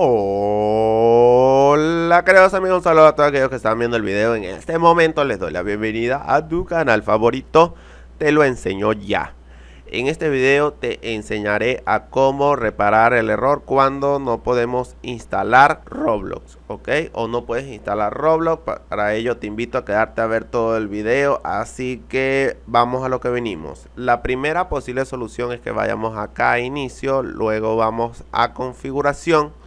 Hola queridos amigos, un saludo a todos aquellos que están viendo el video En este momento les doy la bienvenida a tu canal favorito Te lo enseño ya En este video te enseñaré a cómo reparar el error cuando no podemos instalar Roblox ¿Ok? O no puedes instalar Roblox Para ello te invito a quedarte a ver todo el video Así que vamos a lo que venimos La primera posible solución es que vayamos acá a inicio Luego vamos a configuración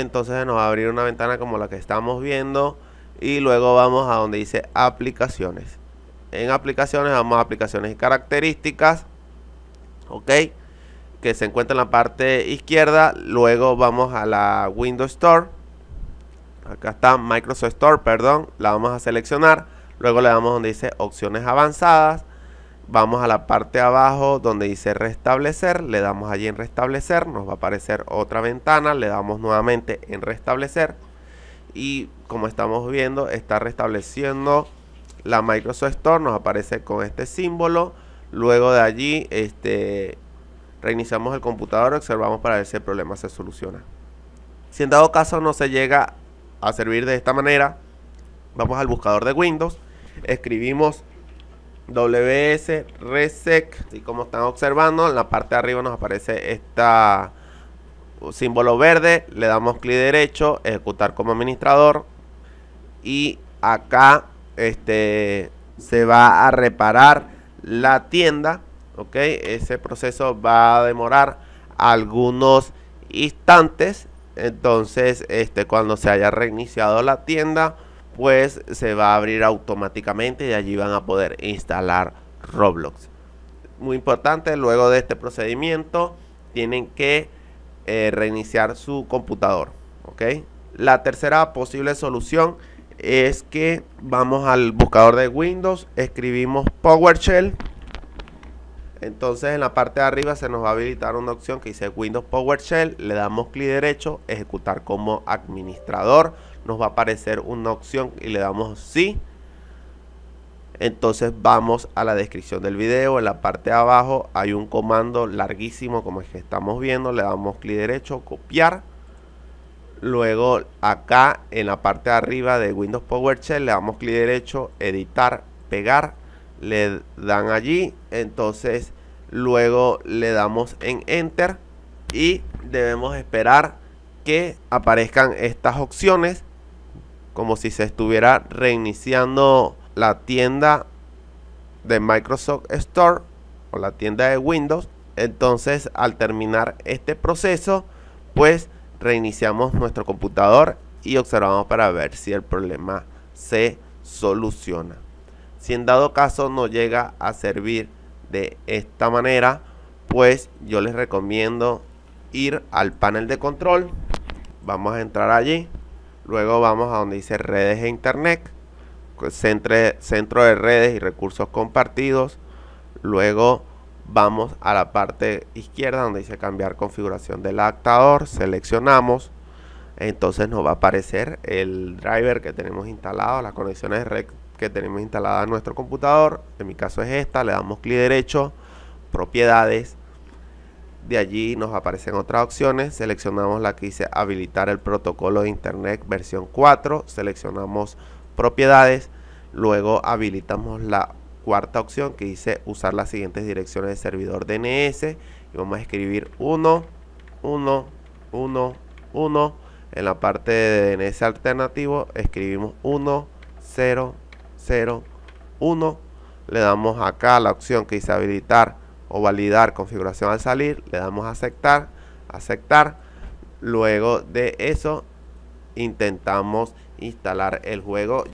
entonces nos va a abrir una ventana como la que estamos viendo y luego vamos a donde dice aplicaciones en aplicaciones vamos a aplicaciones y características ok que se encuentra en la parte izquierda luego vamos a la windows store acá está microsoft store perdón la vamos a seleccionar luego le damos donde dice opciones avanzadas Vamos a la parte de abajo donde dice restablecer, le damos allí en restablecer, nos va a aparecer otra ventana, le damos nuevamente en restablecer y como estamos viendo está restableciendo la Microsoft Store, nos aparece con este símbolo, luego de allí este, reiniciamos el computador, observamos para ver si el problema se soluciona. Si en dado caso no se llega a servir de esta manera, vamos al buscador de Windows, escribimos WS Resec. Y como están observando, en la parte de arriba nos aparece esta uh, símbolo verde. Le damos clic derecho, ejecutar como administrador. Y acá este, se va a reparar la tienda. Ok, ese proceso va a demorar algunos instantes. Entonces, este, cuando se haya reiniciado la tienda pues se va a abrir automáticamente y allí van a poder instalar Roblox. Muy importante, luego de este procedimiento tienen que eh, reiniciar su computador. ¿ok? La tercera posible solución es que vamos al buscador de Windows, escribimos PowerShell. Entonces en la parte de arriba se nos va a habilitar una opción que dice Windows PowerShell. Le damos clic derecho, ejecutar como administrador. Nos va a aparecer una opción y le damos sí. Entonces vamos a la descripción del video. En la parte de abajo hay un comando larguísimo como el que estamos viendo. Le damos clic derecho, copiar. Luego acá en la parte de arriba de Windows PowerShell le damos clic derecho, editar, pegar le dan allí entonces luego le damos en enter y debemos esperar que aparezcan estas opciones como si se estuviera reiniciando la tienda de Microsoft Store o la tienda de Windows entonces al terminar este proceso pues reiniciamos nuestro computador y observamos para ver si el problema se soluciona si en dado caso no llega a servir de esta manera, pues yo les recomiendo ir al panel de control. Vamos a entrar allí. Luego vamos a donde dice redes e internet. Centro de redes y recursos compartidos. Luego vamos a la parte izquierda donde dice cambiar configuración del adaptador. Seleccionamos. Entonces nos va a aparecer el driver que tenemos instalado, las conexiones de que tenemos instalada en nuestro computador. En mi caso es esta. Le damos clic derecho, propiedades. De allí nos aparecen otras opciones. Seleccionamos la que dice habilitar el protocolo de Internet versión 4. Seleccionamos propiedades. Luego habilitamos la cuarta opción que dice usar las siguientes direcciones de servidor DNS. Y vamos a escribir 1, 1, 1, 1. En la parte de DNS alternativo escribimos 1, 0, 0, 1. Le damos acá la opción que dice habilitar o validar configuración al salir. Le damos aceptar, aceptar. Luego de eso intentamos instalar el juego.